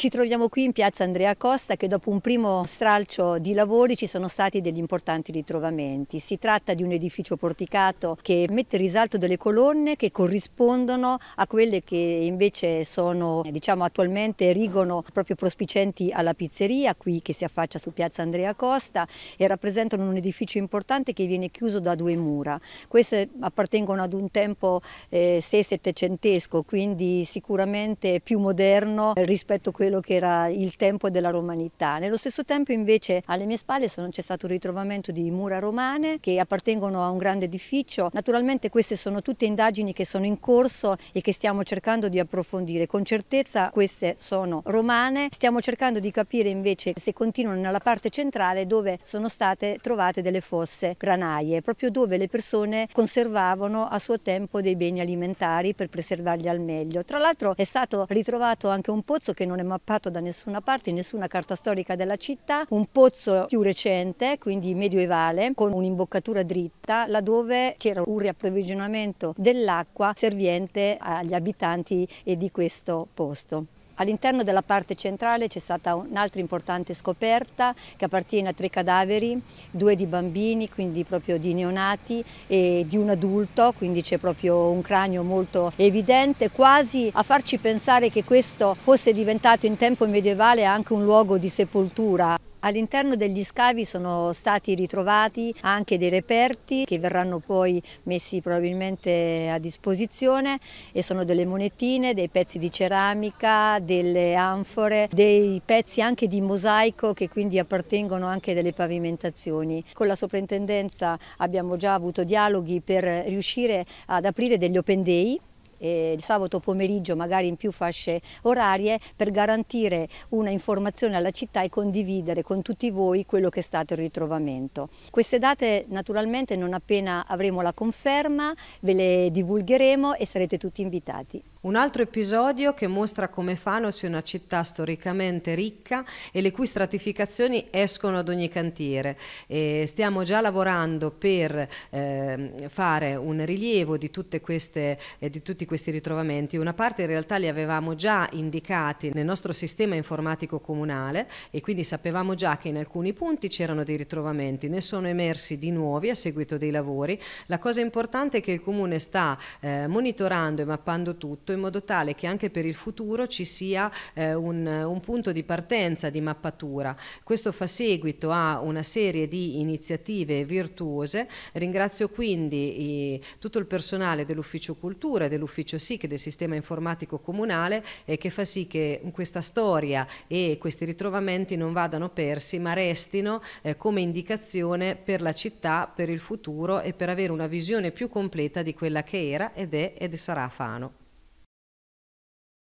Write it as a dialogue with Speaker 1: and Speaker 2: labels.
Speaker 1: Ci troviamo qui in piazza Andrea Costa che dopo un primo stralcio di lavori ci sono stati degli importanti ritrovamenti. Si tratta di un edificio porticato che mette in risalto delle colonne che corrispondono a quelle che invece sono, diciamo attualmente rigono proprio prospicenti alla pizzeria qui che si affaccia su piazza Andrea Costa e rappresentano un edificio importante che viene chiuso da due mura. Queste appartengono ad un tempo eh, 6-700, quindi sicuramente più moderno rispetto a quello quello che era il tempo della romanità. Nello stesso tempo invece alle mie spalle c'è stato un ritrovamento di mura romane che appartengono a un grande edificio. Naturalmente queste sono tutte indagini che sono in corso e che stiamo cercando di approfondire. Con certezza queste sono romane, stiamo cercando di capire invece se continuano nella parte centrale dove sono state trovate delle fosse granaie, proprio dove le persone conservavano a suo tempo dei beni alimentari per preservarli al meglio. Tra l'altro è stato ritrovato anche un pozzo che non è mai mappato da nessuna parte, in nessuna carta storica della città, un pozzo più recente, quindi medioevale, con un'imboccatura dritta, laddove c'era un riapprovvigionamento dell'acqua serviente agli abitanti di questo posto. All'interno della parte centrale c'è stata un'altra importante scoperta che appartiene a tre cadaveri, due di bambini, quindi proprio di neonati, e di un adulto, quindi c'è proprio un cranio molto evidente, quasi a farci pensare che questo fosse diventato in tempo medievale anche un luogo di sepoltura. All'interno degli scavi sono stati ritrovati anche dei reperti che verranno poi messi probabilmente a disposizione e sono delle monetine, dei pezzi di ceramica, delle anfore, dei pezzi anche di mosaico che quindi appartengono anche delle pavimentazioni. Con la soprintendenza abbiamo già avuto dialoghi per riuscire ad aprire degli open day eh, il sabato pomeriggio magari in più fasce orarie per garantire una informazione alla città e condividere con tutti voi quello che è stato il ritrovamento. Queste date naturalmente non appena avremo la conferma ve le divulgheremo e sarete tutti invitati. Un altro episodio che mostra
Speaker 2: come Fano sia una città storicamente ricca e le cui stratificazioni escono ad ogni cantiere. E stiamo già lavorando per eh, fare un rilievo di, queste, eh, di, tutti questi ritrovamenti. Una parte in realtà li avevamo già indicati nel nostro sistema informatico comunale e quindi sapevamo già che in alcuni punti c'erano dei ritrovamenti, ne sono emersi di nuovi a seguito dei lavori. La cosa importante è che il Comune sta eh, monitorando e mappando tutto tutto in modo tale che anche per il futuro ci sia eh, un, un, punto di partenza di mappatura. Questo fa seguito a una serie di iniziative virtuose. Ringrazio quindi eh, tutto il personale dell'Ufficio Cultura dell'Ufficio SIC del Sistema Informatico Comunale eh, che fa sì che questa storia e questi ritrovamenti non vadano persi ma restino eh, come indicazione per la città, per il futuro e per avere una visione più completa di quella che era ed è ed sarà Fano.